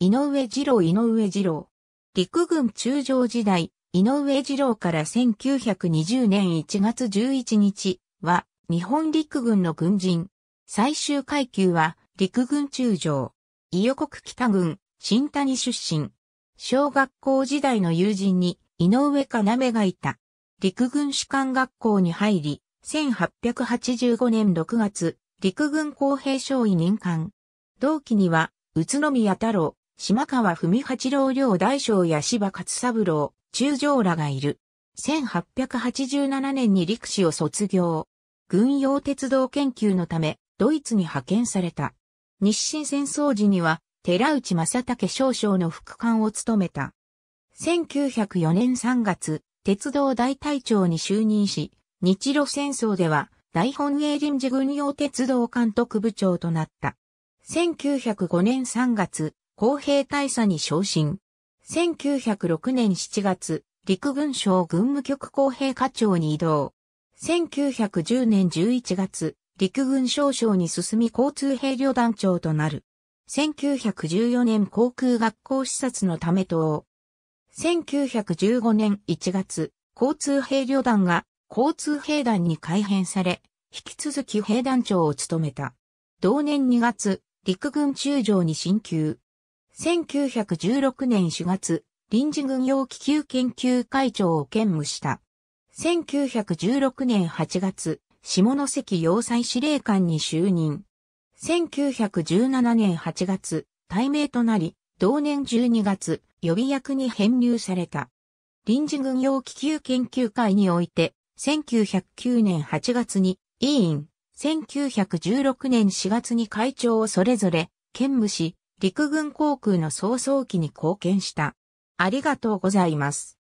井上二郎井上二郎。陸軍中将時代、井上二郎から1920年1月11日は、日本陸軍の軍人。最終階級は、陸軍中将。伊予国北軍、新谷出身。小学校時代の友人に、井上かなめがいた。陸軍士官学校に入り、1885年6月、陸軍公平少尉任官。同期には、宇都宮太郎、島川文八郎領大将や柴勝三郎、中将らがいる。1887年に陸士を卒業。軍用鉄道研究のため、ドイツに派遣された。日清戦争時には、寺内正武少将の副官を務めた。1904年3月、鉄道大隊長に就任し、日露戦争では、大本営臨時軍用鉄道監督部長となった。1905年3月、公平大佐に昇進。1906年7月、陸軍省軍務局公平課長に移動。1910年11月、陸軍少将に進み交通兵旅団長となる。1914年航空学校視察のため等。1915年1月、交通兵旅団が交通兵団に改編され、引き続き兵団長を務めた。同年2月、陸軍中将に進級。1916年4月、臨時軍用気球研究会長を兼務した。1916年8月、下関要塞司令官に就任。1917年8月、対名となり、同年12月、予備役に編入された。臨時軍用気球研究会において、1909年8月に委員、1916年4月に会長をそれぞれ兼務し、陸軍航空の創創期に貢献した。ありがとうございます。